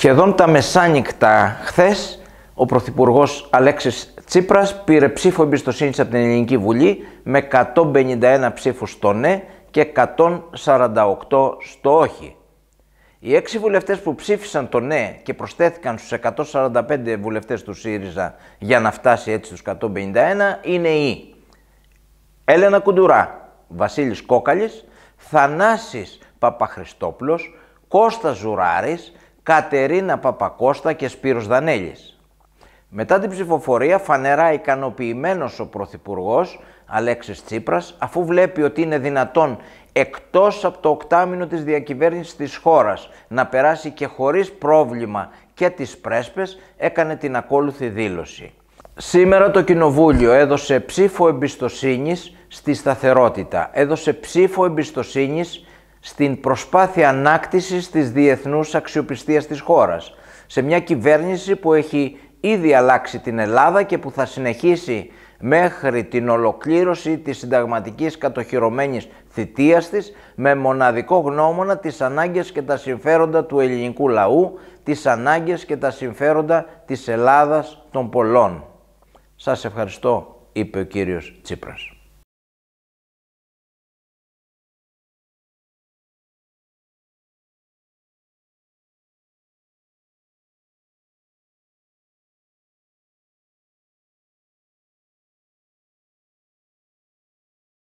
Σχεδόν τα μεσάνυχτα χθες, ο Πρωθυπουργός Αλέξης Τσίπρας πήρε ψήφο εμπιστοσύνης από την Ελληνική Βουλή με 151 ψήφους στο ναι και 148 στο όχι. Οι έξι βουλευτές που ψήφισαν το ναι και προσθέθηκαν στους 145 βουλευτές του ΣΥΡΙΖΑ για να φτάσει έτσι στους 151 είναι οι Έλενα Κουντουρά, Βασίλης Κόκαλης, Θανάσης Παπαχριστόπουλος, Κώστας Ζουράρης, Κατερίνα Παπακώστα και Σπύρος Δανέλης. Μετά την ψηφοφορία φανερά ικανοποιημένος ο Πρωθυπουργός Αλέξης Τσίπρας αφού βλέπει ότι είναι δυνατόν εκτός από το οκτάμινο της διακυβέρνησης της χώρας να περάσει και χωρίς πρόβλημα και τις πρέσπες έκανε την ακόλουθη δήλωση. Σήμερα το Κοινοβούλιο έδωσε ψήφο εμπιστοσύνης στη σταθερότητα, έδωσε ψήφο εμπιστοσύνης στην προσπάθεια ανάκτησης της διεθνούς αξιοπιστίας της χώρας. Σε μια κυβέρνηση που έχει ήδη αλλάξει την Ελλάδα και που θα συνεχίσει μέχρι την ολοκλήρωση της συνταγματικής κατοχυρωμένης θητείας της με μοναδικό γνώμονα τις ανάγκες και τα συμφέροντα του ελληνικού λαού, τις ανάγκες και τα συμφέροντα της Ελλάδας των πολλών. Σας ευχαριστώ, είπε ο κύριος Τσίπρας.